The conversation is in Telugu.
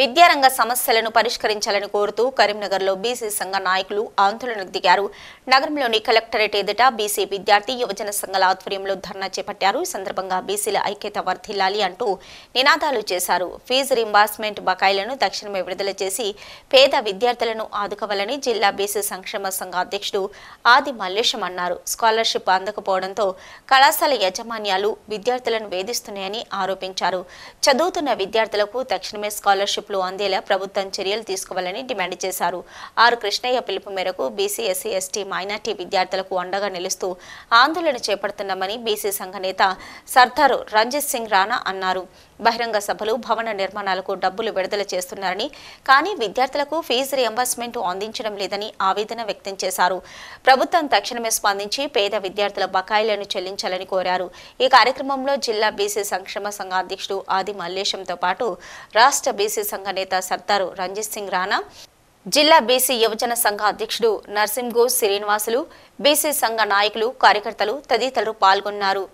విద్యారంగ సమస్యలను పరిష్కరించాలని కోరుతూ కరీంనగర్లో బీసీ సంఘ నాయకులు ఆందోళనకు దిగారు నగరంలోని కలెక్టరేట్ ఎదుట బీసీ విద్యార్థి యువజన సంఘాల ఆధ్వర్యంలో ధర్నా చేపట్టారు ఈ సందర్భంగా బీసీల ఐక్యత వర్ధిల్లాలి అంటూ నినాదాలు చేశారు ఫీజు రింబార్స్మెంట్ బకాయిలను తక్షణమే విడుదల చేసి పేద విద్యార్థులను ఆదుకోవాలని జిల్లా బీసీ సంక్షేమ సంఘ అధ్యక్షుడు ఆది మల్లేశం అన్నారు స్కాలర్షిప్ అందకపోవడంతో కళాశాల యాజమాన్యాలు విద్యార్థులను వేధిస్తున్నాయని ఆరోపించారు చదువుతున్న విద్యార్థులకు తక్షణమే స్కాలర్షిప్ స్కాలర్షిప్లు అందేలా ప్రభుత్వం చర్యలు తీసుకోవాలని డిమాండ్ చేశారు ఆర్ కృష్ణయ్య పిలుపు మేరకు బీసీ ఎస్సీ ఎస్టీ మైనార్టీ విద్యార్థులకు అండగా నిలుస్తూ ఆందోళన చేపడుతున్నామని బీసీ సంఘ నేత సర్దారు రంజిత్ సింగ్ రాణా అన్నారు బహిరంగ సభలు భవన నిర్మాణాలకు డబ్బులు విడుదల చేస్తున్నారని కానీ విద్యార్థులకు ఫీజు రియంబర్స్మెంట్ అందించడం లేదని ఆవేదన వ్యక్తం చేశారు ప్రభుత్వం తక్షణమే స్పందించి పేద విద్యార్థుల బకాయిలను చెల్లించాలని కోరారు ఈ కార్యక్రమంలో జిల్లా బీసీ సంక్షేమ సంఘ అధ్యక్షుడు ఆది మల్లేశంతో పాటు రాష్ట్ర బీసీ సంఘ నేత సర్దారు రంజిత్ సింగ్ రాణా జిల్లా బీసీ యువజన సంఘ అధ్యక్షుడు నర్సింగో శ్రీనివాసులు బీసీ సంఘ నాయకులు కార్యకర్తలు తదితరులు పాల్గొన్నారు